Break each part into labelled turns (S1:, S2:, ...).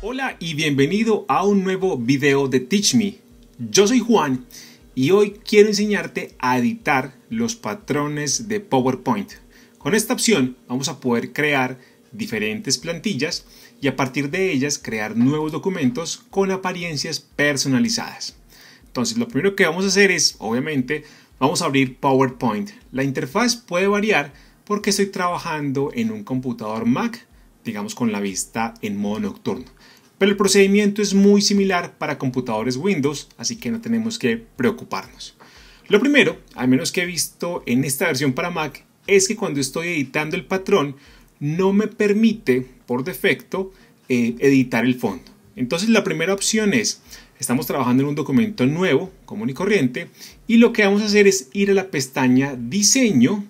S1: Hola y bienvenido a un nuevo video de Teach Me. Yo soy Juan y hoy quiero enseñarte a editar los patrones de PowerPoint. Con esta opción vamos a poder crear diferentes plantillas y a partir de ellas crear nuevos documentos con apariencias personalizadas. Entonces lo primero que vamos a hacer es, obviamente, vamos a abrir PowerPoint. La interfaz puede variar porque estoy trabajando en un computador Mac digamos con la vista en modo nocturno. Pero el procedimiento es muy similar para computadores Windows, así que no tenemos que preocuparnos. Lo primero, al menos que he visto en esta versión para Mac, es que cuando estoy editando el patrón no me permite por defecto eh, editar el fondo. Entonces la primera opción es, estamos trabajando en un documento nuevo, común y corriente, y lo que vamos a hacer es ir a la pestaña diseño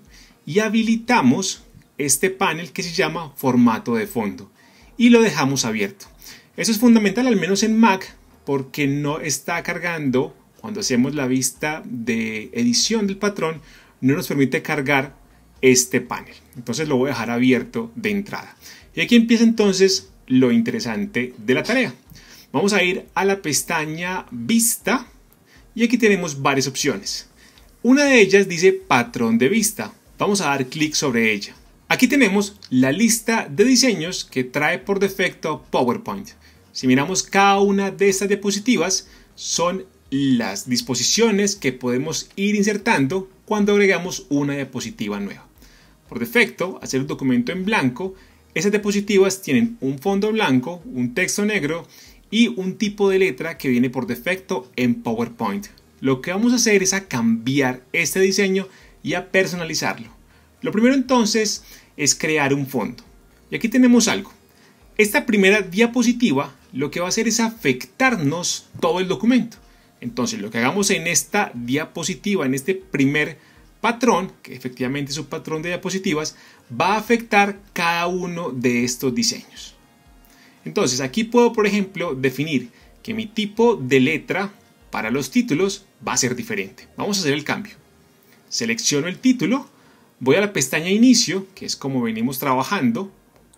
S1: y habilitamos este panel que se llama formato de fondo y lo dejamos abierto. Eso es fundamental al menos en Mac porque no está cargando cuando hacemos la vista de edición del patrón no nos permite cargar este panel. Entonces lo voy a dejar abierto de entrada. Y aquí empieza entonces lo interesante de la tarea. Vamos a ir a la pestaña vista y aquí tenemos varias opciones. Una de ellas dice patrón de vista. Vamos a dar clic sobre ella. Aquí tenemos la lista de diseños que trae por defecto PowerPoint. Si miramos cada una de estas diapositivas, son las disposiciones que podemos ir insertando cuando agregamos una diapositiva nueva. Por defecto, hacer un documento en blanco, esas diapositivas tienen un fondo blanco, un texto negro y un tipo de letra que viene por defecto en PowerPoint. Lo que vamos a hacer es a cambiar este diseño y a personalizarlo. Lo primero entonces es crear un fondo. Y aquí tenemos algo. Esta primera diapositiva lo que va a hacer es afectarnos todo el documento. Entonces lo que hagamos en esta diapositiva, en este primer patrón, que efectivamente es un patrón de diapositivas, va a afectar cada uno de estos diseños. Entonces aquí puedo, por ejemplo, definir que mi tipo de letra para los títulos va a ser diferente. Vamos a hacer el cambio. Selecciono el título Voy a la pestaña Inicio, que es como venimos trabajando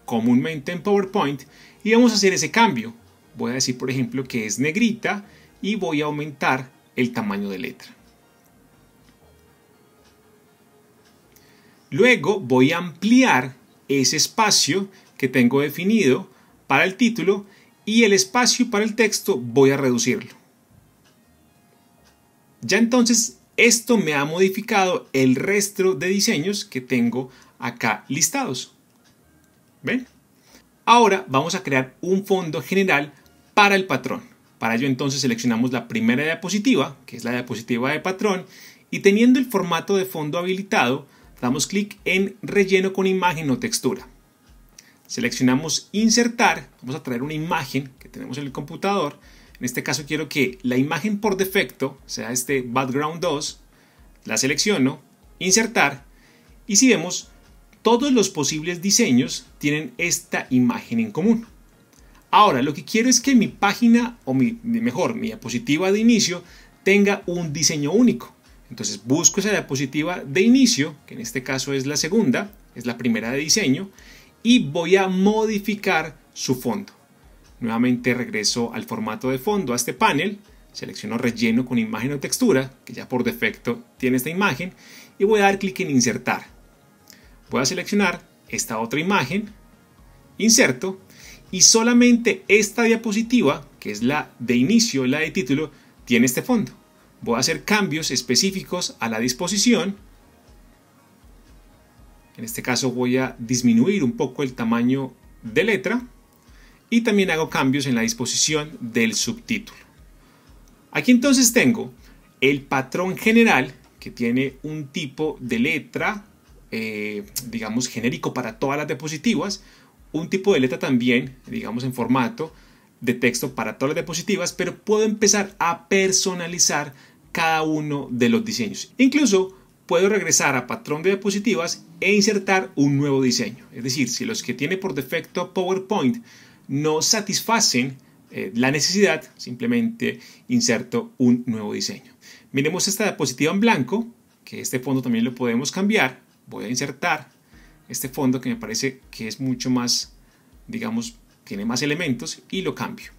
S1: comúnmente en PowerPoint, y vamos a hacer ese cambio. Voy a decir, por ejemplo, que es negrita y voy a aumentar el tamaño de letra. Luego voy a ampliar ese espacio que tengo definido para el título y el espacio para el texto voy a reducirlo. Ya entonces esto me ha modificado el resto de diseños que tengo acá listados. ¿Ven? Ahora vamos a crear un fondo general para el patrón. Para ello entonces seleccionamos la primera diapositiva, que es la diapositiva de patrón, y teniendo el formato de fondo habilitado, damos clic en relleno con imagen o textura. Seleccionamos insertar, vamos a traer una imagen que tenemos en el computador, en este caso quiero que la imagen por defecto, sea este background 2, la selecciono, insertar y si vemos todos los posibles diseños tienen esta imagen en común. Ahora, lo que quiero es que mi página, o mi, mejor, mi diapositiva de inicio, tenga un diseño único. Entonces busco esa diapositiva de inicio, que en este caso es la segunda, es la primera de diseño, y voy a modificar su fondo. Nuevamente regreso al formato de fondo, a este panel, selecciono relleno con imagen o textura, que ya por defecto tiene esta imagen, y voy a dar clic en insertar. Voy a seleccionar esta otra imagen, inserto, y solamente esta diapositiva, que es la de inicio, la de título, tiene este fondo. Voy a hacer cambios específicos a la disposición. En este caso voy a disminuir un poco el tamaño de letra y también hago cambios en la disposición del subtítulo. Aquí entonces tengo el patrón general que tiene un tipo de letra, eh, digamos, genérico para todas las diapositivas, un tipo de letra también, digamos, en formato de texto para todas las diapositivas, pero puedo empezar a personalizar cada uno de los diseños. Incluso puedo regresar a patrón de diapositivas e insertar un nuevo diseño. Es decir, si los que tiene por defecto PowerPoint no satisfacen eh, la necesidad, simplemente inserto un nuevo diseño. Miremos esta diapositiva en blanco, que este fondo también lo podemos cambiar. Voy a insertar este fondo que me parece que es mucho más, digamos, tiene más elementos y lo cambio.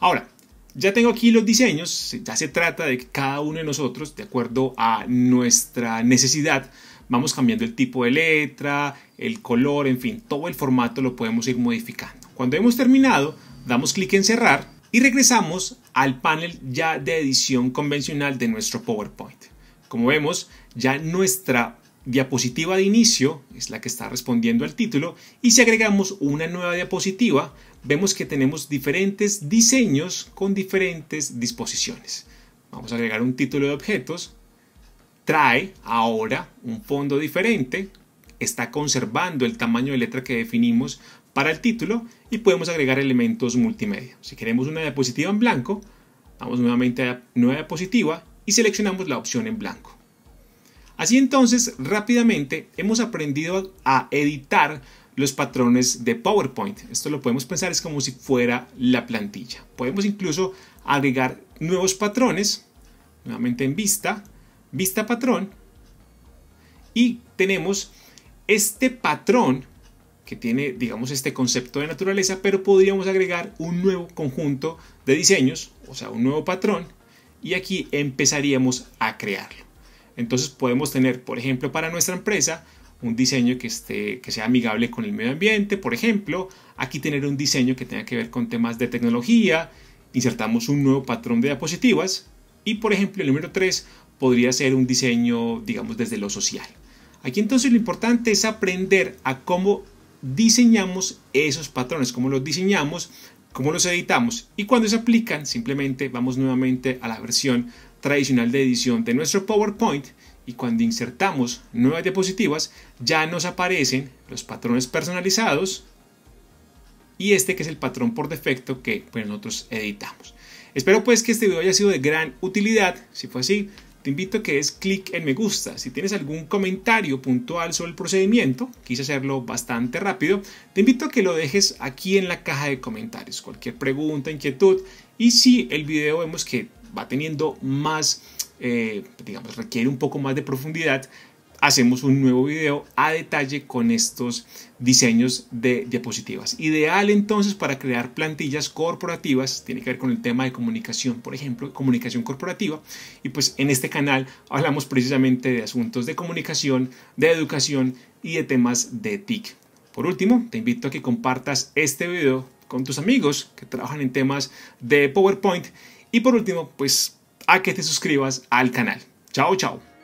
S1: Ahora, ya tengo aquí los diseños, ya se trata de que cada uno de nosotros, de acuerdo a nuestra necesidad, vamos cambiando el tipo de letra, el color, en fin, todo el formato lo podemos ir modificando. Cuando hemos terminado, damos clic en cerrar y regresamos al panel ya de edición convencional de nuestro PowerPoint. Como vemos, ya nuestra diapositiva de inicio es la que está respondiendo al título y si agregamos una nueva diapositiva, vemos que tenemos diferentes diseños con diferentes disposiciones. Vamos a agregar un título de objetos, trae ahora un fondo diferente, está conservando el tamaño de letra que definimos para el título y podemos agregar elementos multimedia. Si queremos una diapositiva en blanco, vamos nuevamente a Nueva diapositiva y seleccionamos la opción en blanco. Así entonces, rápidamente hemos aprendido a editar los patrones de PowerPoint. Esto lo podemos pensar es como si fuera la plantilla. Podemos incluso agregar nuevos patrones, nuevamente en vista, vista patrón, y tenemos este patrón que tiene, digamos, este concepto de naturaleza, pero podríamos agregar un nuevo conjunto de diseños, o sea, un nuevo patrón, y aquí empezaríamos a crearlo. Entonces podemos tener, por ejemplo, para nuestra empresa, un diseño que, esté, que sea amigable con el medio ambiente, por ejemplo, aquí tener un diseño que tenga que ver con temas de tecnología, insertamos un nuevo patrón de diapositivas, y por ejemplo, el número 3 podría ser un diseño, digamos, desde lo social. Aquí entonces lo importante es aprender a cómo diseñamos esos patrones, cómo los diseñamos, cómo los editamos y cuando se aplican simplemente vamos nuevamente a la versión tradicional de edición de nuestro PowerPoint y cuando insertamos nuevas diapositivas ya nos aparecen los patrones personalizados y este que es el patrón por defecto que pues, nosotros editamos. Espero pues que este video haya sido de gran utilidad, si fue así te invito a que des clic en me gusta. Si tienes algún comentario puntual sobre el procedimiento, quise hacerlo bastante rápido, te invito a que lo dejes aquí en la caja de comentarios. Cualquier pregunta, inquietud y si el video vemos que va teniendo más, eh, digamos, requiere un poco más de profundidad, hacemos un nuevo video a detalle con estos diseños de diapositivas. Ideal entonces para crear plantillas corporativas, tiene que ver con el tema de comunicación, por ejemplo, comunicación corporativa. Y pues en este canal hablamos precisamente de asuntos de comunicación, de educación y de temas de TIC. Por último, te invito a que compartas este video con tus amigos que trabajan en temas de PowerPoint. Y por último, pues a que te suscribas al canal. Chao, chao.